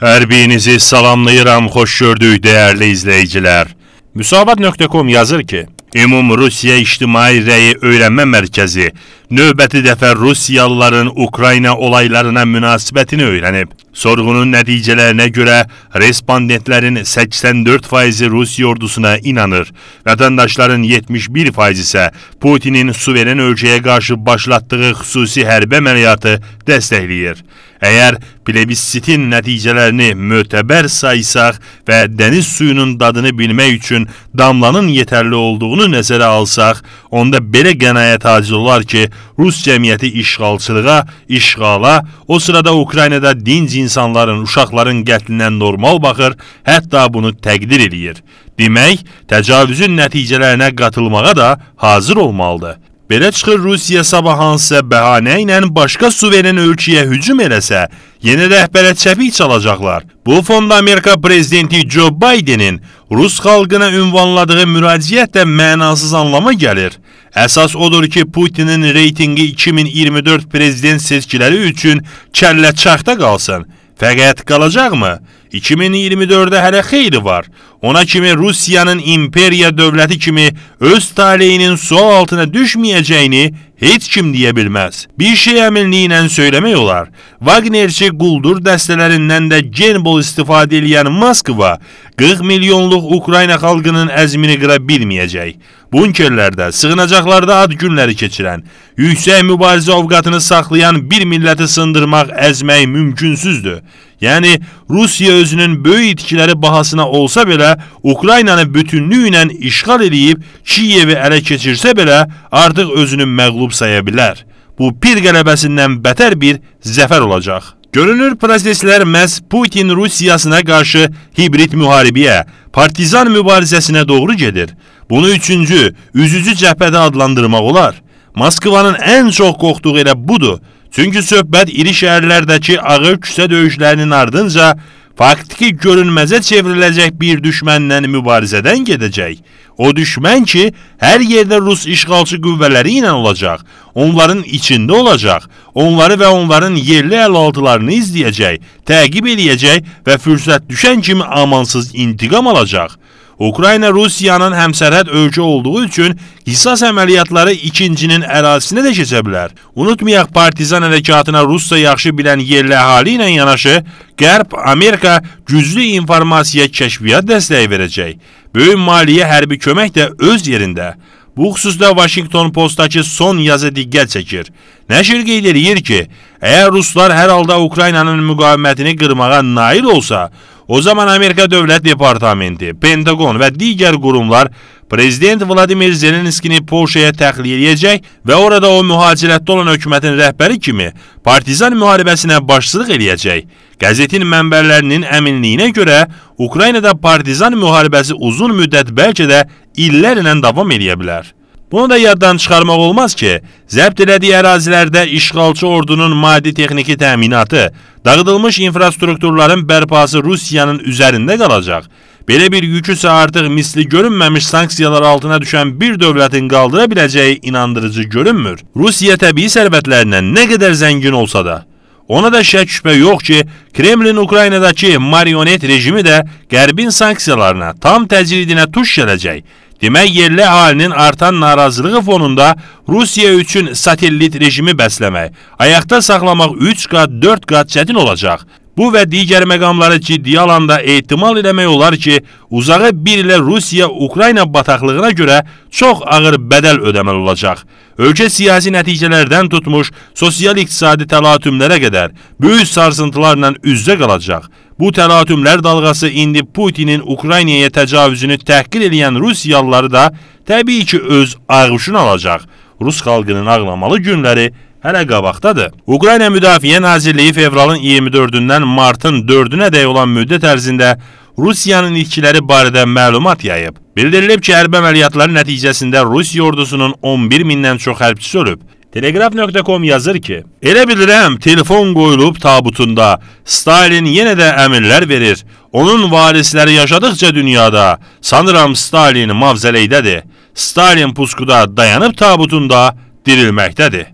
Hər birinizi salamlayıram xoş gördük dəyərli izləyicilər. Müsabat.com yazır ki, Ümum Rusiya İctimai Rəyi Öyrənmə Mərkəzi növbəti dəfə Rusiyalıların Ukrayna olaylarına münasibətini öyrənib. Sorğunun nəticələrinə görə respondentlərin 84%-i Rusiya ordusuna inanır. Vətəndaşların 71%-i isə Putinin suveren ölkəyə qarşı başlatdığı xüsusi hərbi əməliyyatı dəstəkləyir. Əgər plebiscitin nəticələrini mötəbər saysaq və dəniz suyunun dadını bilmək üçün damlanın yetərli olduğunu nəzərə alsaq, onda belə qənayə taciz olar ki, Rus cəmiyyəti işğalçılığa, işğala, o sırada Ukraynada din cins insanların, uşaqların qətlinə normal baxır, hətta bunu təqdir eləyir. Demək, təcavüzün nəticələrinə qatılmağa da hazır olmalıdır. Belə çıxır Rusiya sabah hansısa bəhanə ilə başqa suveren ölkəyə hücum eləsə, yeni rəhbərə çəpik çalacaqlar. Bu fonda Amerika prezidenti Joe Bidenin Rus xalqına ünvanladığı müraciət də mənasız anlama gəlir. Əsas odur ki, Putinin reytingi 2024 prezident seçkiləri üçün kəllə çaxta qalsın. Fəqət qalacaqmı? 2024-də hələ xeyri var. Ona kimi Rusiyanın imperiya dövləti kimi öz taleyinin sual altına düşməyəcəyini heç kim deyə bilməz. Bir şey əminliyi ilə söyləmək olar. Wagnerçi quldur dəstələrindən də genbol istifadə edən Moskva 40 milyonluq Ukrayna xalqının əzmini qıra bilməyəcək. Bunkerlərdə, sığınacaqlarda ad günləri keçirən, yüksək mübarizə ovqatını saxlayan bir milləti sındırmaq, əzmək mümkünsüzdür. Yəni Rusiya özünün böyük itkiləri bahasına olsa belə belə Ukraynanı bütünlüyü ilə işğal eləyib Kiyevi ələ keçirsə belə artıq özünü məğlub saya bilər. Bu pir qələbəsindən bətər bir zəfər olacaq. Görünür, proseslər məhz Putin Rusiyasına qarşı hibrid müharibəyə, partizan mübarizəsinə doğru gedir. Bunu üçüncü, üzücü cəhbədə adlandırmaq olar. Moskvanın ən çox qorxduğu elə budur. Çünki söhbət iri şəhərlərdəki ağır küsə döyüşlərinin ardınca faktiki görünməzə çevriləcək bir düşmənlə mübarizədən gedəcək. O düşmən ki, hər yerdə rus işğalçı qüvvələri ilə olacaq, onların içində olacaq, onları və onların yerli əlaltılarını izləyəcək, təqib eləyəcək və fürsət düşən kimi amansız intiqam alacaq. Ukrayna Rusiyanın həmsərhəd ölkə olduğu üçün qisas əməliyyatları ikincinin ərazisinə də keçə bilər. Unutmayaq, partizan hərəkatına Rusya yaxşı bilən yerli əhali ilə yanaşı, Qərb, Amerika güclü informasiya kəşfiyyat dəstəyi verəcək. Böyük maliyyə hərbi kömək də öz yerində. Bu xüsusda Washington Postdakı son yazı diqqət çəkir. Nəşr qeyd eləyir ki, əgər ruslar hər halda Ukraynanın müqavimətini qırmağa nail olsa, o zaman Amerika Dövlət Departamenti, Pentagon və digər qurumlar Prezident Vladimir Zelenskini Polşaya təxliyə eləyəcək və orada o mühacirətdə olan hökumətin rəhbəri kimi partizan müharibəsinə başçılıq eləyəcək. Qəzetin mənbərlərinin əminliyinə görə Ukraynada partizan müharibəsi uzun müddət bəlkə də illərlə davam eləyə bilər. Bunu da yaddan çıxarmaq olmaz ki, zəbt elədiyi ərazilərdə işğalçı ordunun maddi texniki təminatı, dağıdılmış infrastrukturların bərpası Rusiyanın üzərində qalacaq. Belə bir yükü isə artıq misli görünməmiş sanksiyalar altına düşən bir dövlətin qaldıra biləcəyi inandırıcı görünmür. Rusiya təbii sərvətlərindən nə qədər zəngin olsa da, ona da şək şübhə yox ki, Kremlin Ukraynadakı marionet rejimi də qərbin sanksiyalarına, tam təcridinə tuş gələcək Demək, yerli əhalinin artan narazılığı fonunda Rusiya üçün satellit rejimi bəsləmək, ayaqda saxlamaq 3 qat, 4 qat çətin olacaq. Bu və digər məqamları ciddi alanda ehtimal eləmək olar ki, uzağı bir ilə Rusiya-Ukrayna bataqlığına görə çox ağır bədəl ödəməli olacaq. Ölkə siyasi nəticələrdən tutmuş sosial-iqtisadi təlatümlərə qədər böyük sarsıntılarla üzdə qalacaq. Bu təlatümlər dalğası indi Putinin Ukraynaya təcavüzünü təhqir edən Rusiyalıları da təbii ki öz ağuşun alacaq. Rus xalqının ağlamalı günləri hələ qabaqdadır. Ukrayna Müdafiə Nazirliyi fevralın 24-dən martın 4-ünə dək olan müddət ərzində Rusiyanın itkiləri barədə məlumat yayıb. Bildirilib ki, hərbi əməliyyatları nəticəsində Rusiya ordusunun 11 mindən çox hərbçisi ölüb. Telegraf.com yazır ki Elebilirem telefon koyulup tabutunda Stalin yine de emirler verir. Onun varisleri yaşadıkça dünyada sanıram Stalin mavzeleydədir. Stalin puskuda dayanıp tabutunda dirilməkdədir.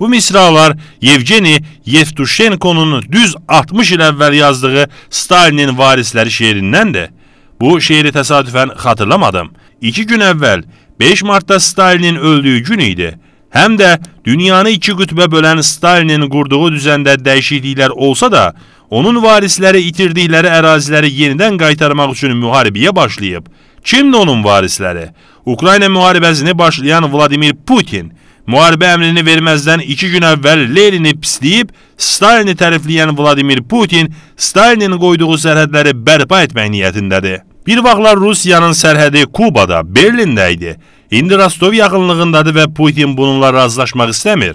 Bu misralar Yevgeni Yevtushenko'nun düz 60 il əvvəl yazdığı Stalinin varisləri şeirindəndir. Bu şeiri təsadüfən hatırlamadım. İki gün evvel 5 Mart'ta Stalin'in öldüğü gün idi. Hem de Dünyanı iki qütbə bölən Stalinin qurduğu düzəndə dəyişikliklər olsa da, onun varisləri itirdikləri əraziləri yenidən qaytarmaq üçün müharibəyə başlayıb. Kimdir onun varisləri? Ukrayna müharibəsini başlayan Vladimir Putin. Müharibə əmrini verməzdən iki gün əvvəl Lenini pisləyib, Stalini tərifləyən Vladimir Putin, Stalinin qoyduğu sərhədləri bərpa etmək niyyətindədir. Bir vaxtlar Rusiyanın sərhədi Kubada, Berlində idi. İndi Rostov yaxınlığındadır və Putin bununla razılaşmaq istəmir.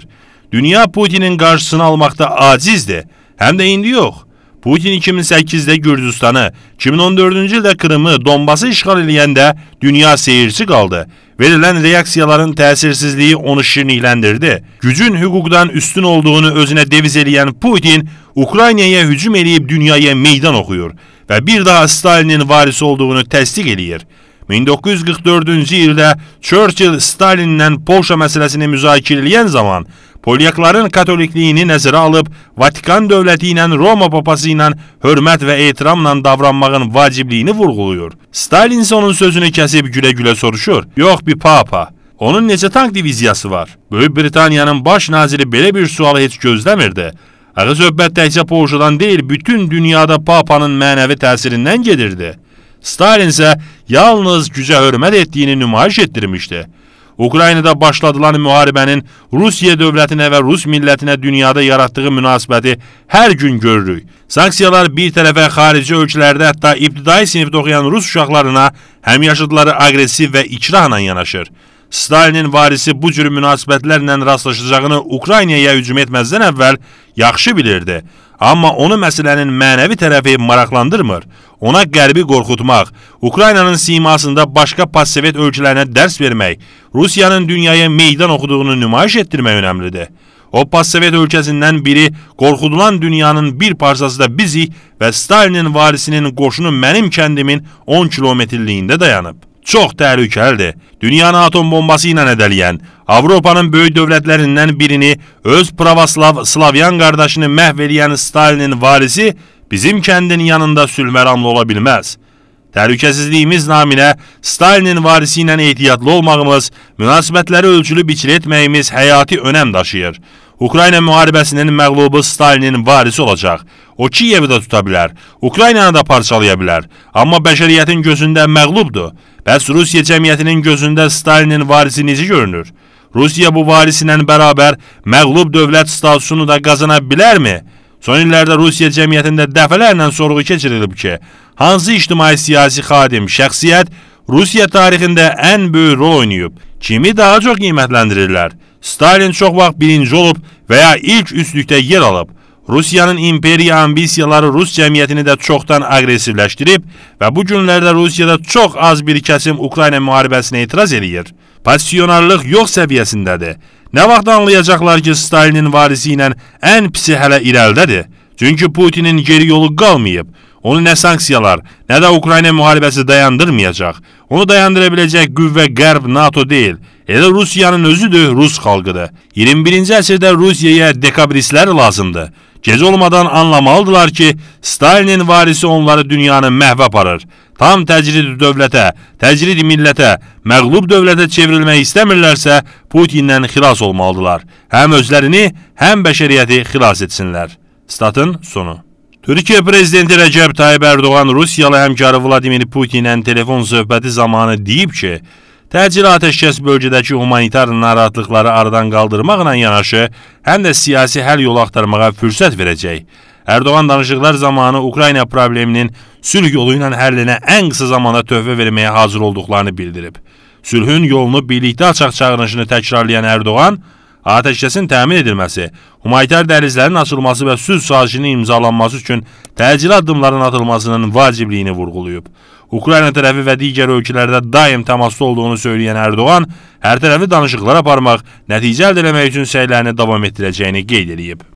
Dünya Putinin qarşısını almaqda acizdir. Həm də indi yox. Putin 2008-də Gürcüstanı, 2014-cü ildə Kırımı, Donbası işğal eləyəndə dünya seyirci qaldı. Verilən reaksiyaların təsirsizliyi onu şirinlikləndirdi. Gücün hüquqdan üstün olduğunu özünə deviz eləyən Putin, Ukraynaya hücum eləyib dünyaya meydan oxuyur və bir daha Stalinin varisi olduğunu təsdiq eləyir. 1944-cü ildə Churchill Stalinlə Polşa məsələsini müzakirə edən zaman Polyakların katolikliyini nəzərə alıb Vatikan dövləti ilə Roma papası ilə hörmət və ehtiramla davranmağın vacibliyini vurğuluyur. Stalin isə onun sözünü kəsib gülə-gülə soruşur: "Yox, bir papa, onun necə tank diviziyası var?" Böyük Britaniyanın baş naziri belə bir sualı heç gözləmirdi. Ağız söhbət təkcə Polşadan deyil, bütün dünyada papanın mənəvi təsirindən gedirdi. Stalin ise yalnız güce hürmet ettiğini nümayiş ettirmişti. Ukraynada başladılan müharibənin Rusiya dövlətinə və Rus millətinə dünyada yaratdığı münasibəti hər gün görürük. Sanksiyalar bir tərəfə xarici ölkələrdə hətta ibtidai sinifdə oxuyan Rus uşaqlarına həmyaşıdları agresiv və ikrahla yanaşır. Stalinin varisi bu cür münasibətlərlə rastlaşacağını Ukraynaya hücum etməzdən əvvəl yaxşı bilirdi. Amma onu məsələnin mənəvi tərəfi maraqlandırmır. Ona qərbi qorxutmaq, Ukraynanın simasında başqa postsovet ölkələrinə dərs vermək, Rusiyanın dünyaya meydan oxuduğunu nümayiş etdirmək önəmlidir. O postsovet ölkəsindən biri qorxudulan dünyanın bir parçası da bizik və Stalinin varisinin qoşunu mənim kəndimin 10 kilometrliyində dayanıb çox təhlükəlidir. Dünyanı atom bombası ilə edəliyən, Avropanın böyük dövlətlərindən birini öz pravoslav Slavyan qardaşını məhv eləyən Stalinin varisi bizim kəndin yanında sülməramlı ola bilməz. Təhlükəsizliyimiz naminə Stalinin varisi ilə ehtiyatlı olmağımız, münasibətləri ölçülü biçir etməyimiz həyati önəm daşıyır. Ukrayna müharibəsinin məqlubu Stalinin varisi olacaq. O Kiyevi də tuta bilər, Ukraynanı da parçalaya bilər. Amma bəşəriyyətin gözündə məqlubdur. Bəs Rusiya cəmiyyətinin gözündə Stalinin varisi necə görünür? Rusiya bu varisinlə bərabər məqlub dövlət statusunu da qazana bilərmi? Son illərdə Rusiya cəmiyyətində dəfələrlə sorğu keçirilib ki, hansı ictimai-siyasi xadim, şəxsiyyət Rusiya tarixində ən böyük rol oynayıb, kimi daha çox qiymətləndirirlər? Stalin çox vaxt birinci olub və ya ilk üstlükdə yer alıb. Rusiyanın imperiya ambisiyaları Rus cəmiyyətini də çoxdan aqresivləşdirib və bu günlərdə Rusiyada çox az bir kəsim Ukrayna müharibəsinə etiraz eləyir. Pasionarlıq yox səviyyəsindədir. Nə vaxt anlayacaqlar ki, Stalinin varisi ilə ən pisi hələ irəlidədir? Çünki Putinin geri yolu qalmayıb. Onu nə sanksiyalar, nə də Ukrayna müharibəsi dayandırmayacaq. Onu dayandıra biləcək qüvvə Qərb NATO deyil. Elə Rusiyanın özüdür, Rus xalqıdır. 21-ci əsrdə Rusiyaya dekabristlər lazımdır. Gec olmadan anlamalıdırlar ki, Stalinin varisi onları dünyanı məhvə aparır. Tam təcrid dövlətə, təcrid millətə, məqlub dövlətə çevrilmək istəmirlərsə, Putindən xilas olmalıdırlar. Həm özlərini, həm bəşəriyyəti xilas etsinlər. Statın sonu. Türkiyə prezidenti Rəcəb Tayyib Ərdoğan Rusiyalı həmkarı Vladimir Putinlə telefon söhbəti zamanı deyib ki, Təcili atəşkəs bölgədəki humanitar narahatlıqları aradan qaldırmaqla yanaşı, həm də siyasi həll yolu axtarmağa fürsət verəcək. Erdoğan danışıqlar zamanı Ukrayna probleminin sülh yolu ilə həllinə ən qısa zamanda tövbə verməyə hazır olduqlarını bildirib. Sülhün yolunu birlikdə açaq çağırışını təkrarlayan Erdoğan, atəşkəsin təmin edilməsi, humanitar dəhlizlərin açılması və sülh sazişinin imzalanması üçün təcili addımların atılmasının vacibliyini vurğulayıb. Ukrayna tərəfi və digər ölkələrdə daim təmasda olduğunu söyləyən Ərdoğan, hər tərəfli danışıqlar aparmaq, nəticə əldə etmək üçün səylərini davam etdirəcəyini qeyd edib.